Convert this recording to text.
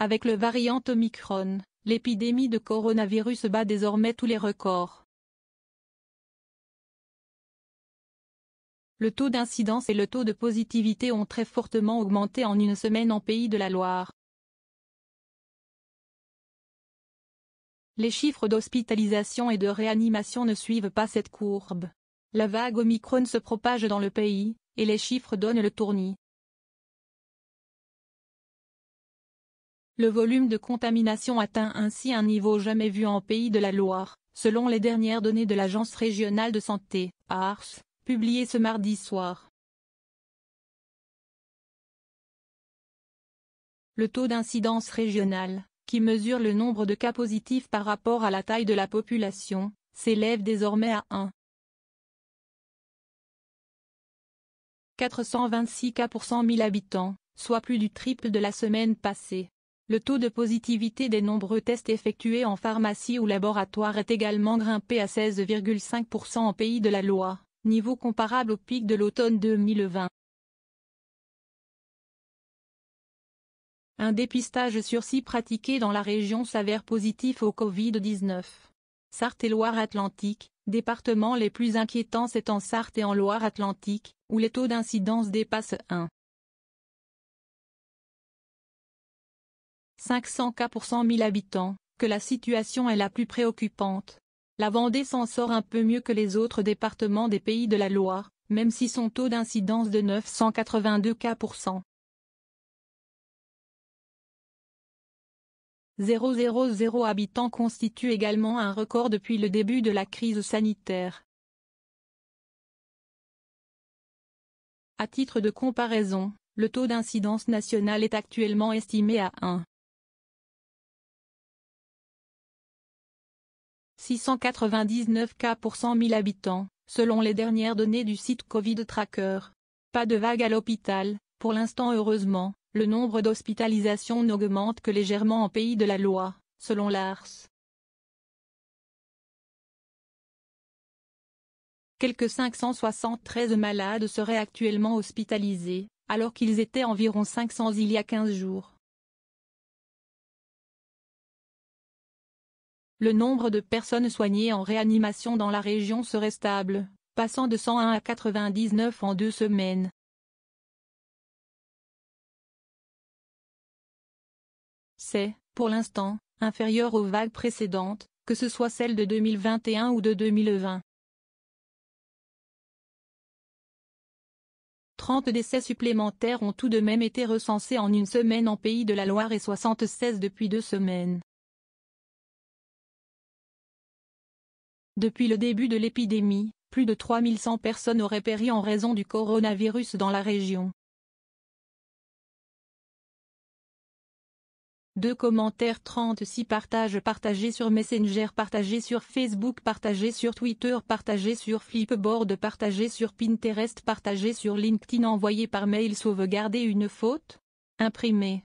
Avec le variant Omicron, l'épidémie de coronavirus bat désormais tous les records. Le taux d'incidence et le taux de positivité ont très fortement augmenté en une semaine en Pays de la Loire. Les chiffres d'hospitalisation et de réanimation ne suivent pas cette courbe. La vague Omicron se propage dans le pays, et les chiffres donnent le tournis. Le volume de contamination atteint ainsi un niveau jamais vu en Pays de la Loire, selon les dernières données de l'Agence régionale de santé, ARS, publiées ce mardi soir. Le taux d'incidence régionale, qui mesure le nombre de cas positifs par rapport à la taille de la population, s'élève désormais à 1. 426 cas pour 100 000 habitants, soit plus du triple de la semaine passée. Le taux de positivité des nombreux tests effectués en pharmacie ou laboratoire est également grimpé à 16,5% en pays de la Loire, niveau comparable au pic de l'automne 2020. Un dépistage sur six pratiqué dans la région s'avère positif au Covid-19. Sarthe et Loire-Atlantique, départements les plus inquiétants c'est en Sarthe et en Loire-Atlantique, où les taux d'incidence dépassent 1. 500 cas pour 100 000 habitants, que la situation est la plus préoccupante. La Vendée s'en sort un peu mieux que les autres départements des pays de la Loire, même si son taux d'incidence de 982 cas pour 100. 000 habitants constitue également un record depuis le début de la crise sanitaire. À titre de comparaison, le taux d'incidence nationale est actuellement estimé à 1. 699 cas pour 100 000 habitants, selon les dernières données du site Covid Tracker. Pas de vague à l'hôpital, pour l'instant heureusement, le nombre d'hospitalisations n'augmente que légèrement en Pays de la loi, selon l'ARS. Quelques 573 malades seraient actuellement hospitalisés, alors qu'ils étaient environ 500 il y a 15 jours. Le nombre de personnes soignées en réanimation dans la région serait stable, passant de 101 à 99 en deux semaines. C'est, pour l'instant, inférieur aux vagues précédentes, que ce soit celle de 2021 ou de 2020. 30 décès supplémentaires ont tout de même été recensés en une semaine en Pays de la Loire et 76 depuis deux semaines. Depuis le début de l'épidémie, plus de 3100 personnes auraient péri en raison du coronavirus dans la région. Deux commentaires 36 partages partagés sur Messenger partagés sur Facebook partagés sur Twitter partagés sur Flipboard partagés sur Pinterest partagés sur LinkedIn envoyés par mail sauvegarder une faute Imprimé